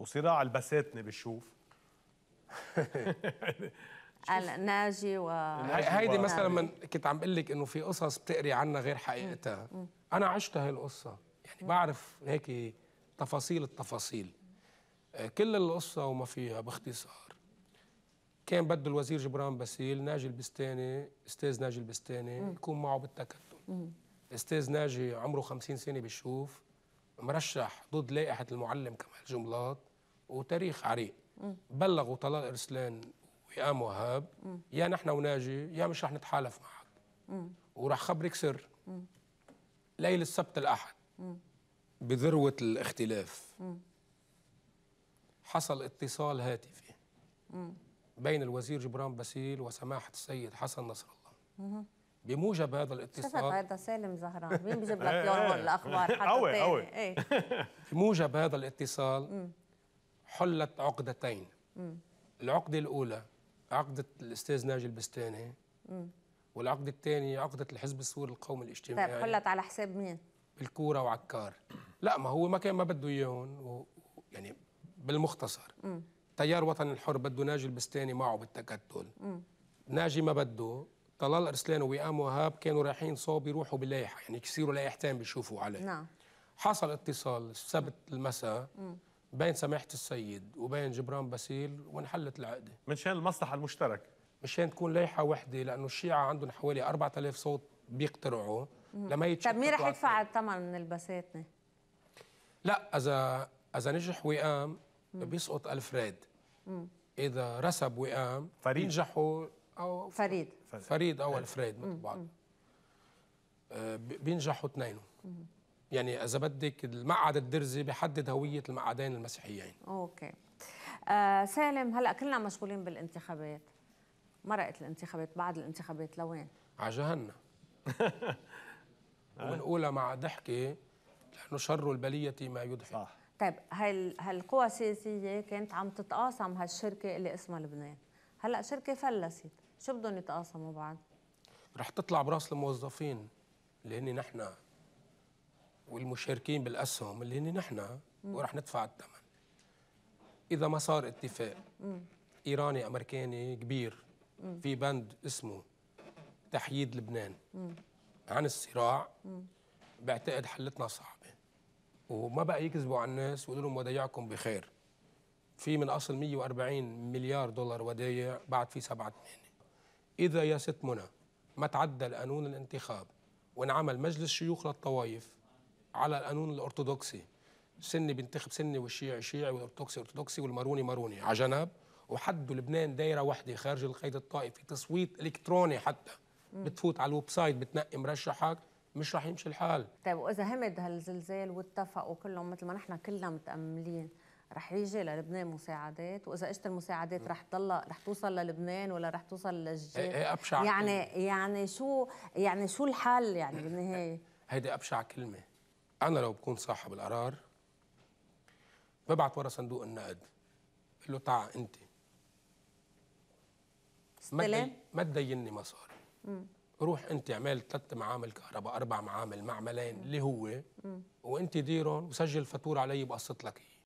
وصراع البساتنه بشوف ناجي و هيدي مثلا من كنت عم بقول لك انه في قصص بتقري عنها غير حقيقتها انا عشت هاي القصه يعني بعرف هيك تفاصيل التفاصيل آه، كل القصه وما فيها باختصار كان بده الوزير جبران باسيل ناجي البستاني استاذ ناجي البستاني يكون معه بالتكتل استاذ ناجي عمره 50 سنه بشوف مرشح ضد لائحه المعلم كمال جملات وتاريخ عريق بلغوا طلال ارسلان وإيام وهاب يا نحن وناجي يا مش رح نتحالف معك وراح خبرك سر ليلة السبت الأحد بذروة الاختلاف حصل اتصال هاتفي بين الوزير جبران باسيل وسماحة السيد حسن نصر الله بموجب هذا الاتصال شفت هذا سالم زهران مين بيجيب لك إيه. الاخبار حتى قوي قوي إيه. بموجب هذا الاتصال حلت عقدتين م. العقدة الأولى عقدة الأستاذ ناجي البستاني م. والعقد الثاني عقدة الحزب السوري القومي الاجتماعي طيب حلت على حساب مين؟ بالكورة وعكار لا ما هو ما كان ما بده إياهم و... يعني بالمختصر م. تيار وطن الحر بده ناجي البستاني معه بالتكتل مم. ناجي ما بده طلال ارسلان ووئام وهاب كانوا رايحين صوب يروحوا بلايحه يعني يصيروا لايحتين بيشوفوا عليه نعم حصل اتصال السبت المساء م. بين سماحه السيد وبين جبران باسيل وانحلت العقده شان المصلحه المشترك مشان تكون لائحه وحده لانه الشيعه عندهم حوالي 4000 صوت بيقترعوا لما يتشكلوا طيب مين رح يدفع الثمن البساتنه؟ لا اذا اذا نجح وئام بيسقط الفريد مم. اذا رسب وئام فريد بينجحوا او فريد فريد, فريد او الفريد مثل بعض آه، بينجحوا اثنينهم يعني اذا بدك المقعد الدرزي بيحدد هويه المقعدين المسيحيين اوكي آه سالم هلا كلنا مشغولين بالانتخابات مرقت الانتخابات بعد الانتخابات لوين عجهنا وبنقولها مع ضحكه لانه شر البليه ما يضحك صح طيب هال هالقوى السياسيه كانت عم تتقاسم هالشركه اللي اسمها لبنان هلا شركه فلست شو بدهم يتقاسموا بعد رح تطلع براس الموظفين اللي هن نحن والمشاركين بالاسهم اللي هن نحن وراح ندفع الثمن اذا ما صار اتفاق ايراني امريكاني كبير في بند اسمه تحييد لبنان عن الصراع بعتقد حلتنا صعبه وما بقى يكذبوا على الناس ويقولوا لهم ودايعكم بخير في من اصل 140 مليار دولار ودايع بعد في 7 8 اذا يا ست منى ما تعدى قانون الانتخاب وانعمل مجلس شيوخ للطوائف على القانون الارثوذكسي سني بينتخب سني والشيعي شيعي والارثوذكسي ارثوذكسي والماروني ماروني على جنب وحدوا لبنان دايره واحده خارج القيد الطائفي تصويت الكتروني حتى مم. بتفوت على الويب سايت بتنقي مرشحك مش رح يمشي الحال طيب واذا همد هالزلزال واتفقوا كلهم مثل ما نحن كلنا متاملين رح يجي للبنان مساعدات واذا اجت المساعدات رح تضل رح توصل للبنان ولا رح توصل للجيش هي ابشع يعني يعني شو يعني شو الحل يعني بالنهايه هيدي ابشع كلمه انا لو بكون صاحب القرار ببعت ورا صندوق النقد بقول له تعا انت ما تديني مصاري روح انت اعمل ثلاث معامل كهرباء اربع معامل معملين اللي هو وانت ديرهم وسجل فاتوره علي بقسط لك اياه